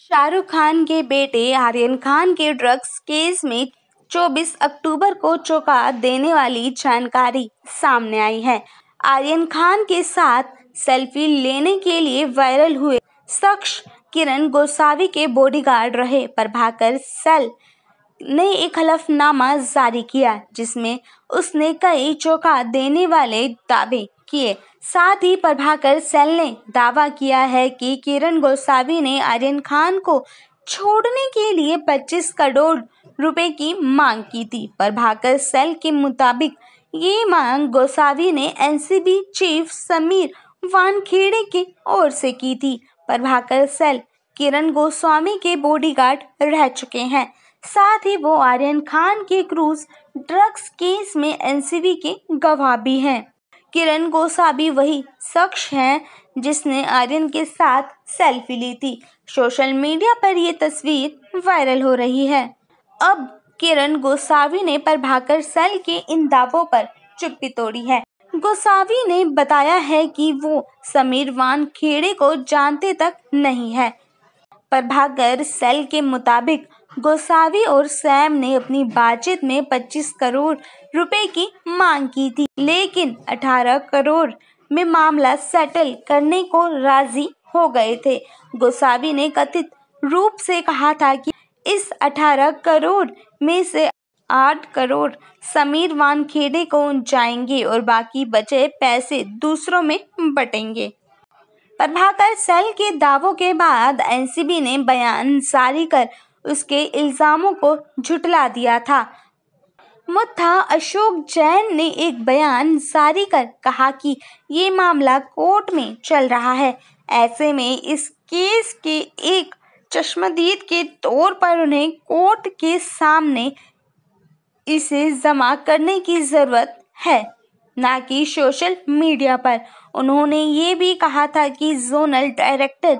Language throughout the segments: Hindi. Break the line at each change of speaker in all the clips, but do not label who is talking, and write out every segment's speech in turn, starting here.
शाहरुख खान के बेटे आर्यन खान के ड्रग्स केस में 24 अक्टूबर को चौका देने वाली जानकारी सामने आई है आर्यन खान के साथ सेल्फी लेने के लिए वायरल हुए शख्स किरण गोसावी के बॉडीगार्ड रहे प्रभाकर सेल ने एक हलफनामा जारी किया जिसमें उसने कई चौका देने वाले दावे किए साथ ही प्रभाकर सेल ने दावा किया है कि किरण गोस्वामी ने आर्यन खान को छोड़ने के लिए 25 करोड़ रुपए की मांग की थी प्रभाकर सेल के मुताबिक ये मांग गोसावी ने एनसीबी चीफ समीर वानखेड़े की ओर से की थी प्रभाकर सेल किरण गोस्वामी के बॉडीगार्ड रह चुके हैं साथ ही वो आर्यन खान के क्रूज ड्रग्स केस में एनसीबी के गवाह भी हैं किरण गोसावी वही शख्स हैं जिसने आर्यन के साथ सेल्फी ली थी सोशल मीडिया पर ये तस्वीर वायरल हो रही है अब किरण गोसावी ने प्रभाकर सेल के इन दावों पर चुप्पी तोड़ी है गोसावी ने बताया है कि वो समीर वान खेड़े को जानते तक नहीं है प्रभाकर सेल के मुताबिक गोसावी और सैम ने अपनी बातचीत में 25 करोड़ रुपए की मांग की थी लेकिन 18 करोड़ में मामला सेटल करने को राजी हो गए थे गोसावी ने कथित रूप से कहा था कि इस 18 करोड़ में से 8 करोड़ समीर वानखेड़े को जाएंगे और बाकी बचे पैसे दूसरों में बटेंगे प्रभाकर सेल के दावों के बाद एनसीबी ने बयान जारी कर उसके इल्ज़ामों को झुटला दिया था मुत्था अशोक जैन ने एक बयान जारी कर कहा कि ये मामला कोर्ट में चल रहा है ऐसे में इस केस के एक चश्मदीद के तौर पर उन्हें कोर्ट के सामने इसे जमा करने की ज़रूरत है ना कि सोशल मीडिया पर उन्होंने ये भी कहा था कि जोनल डायरेक्टर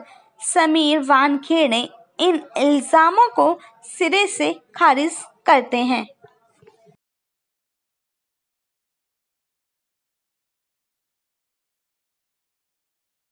समीर वानखेड़े इन इल्ज़ामों को सिरे से खारिज करते हैं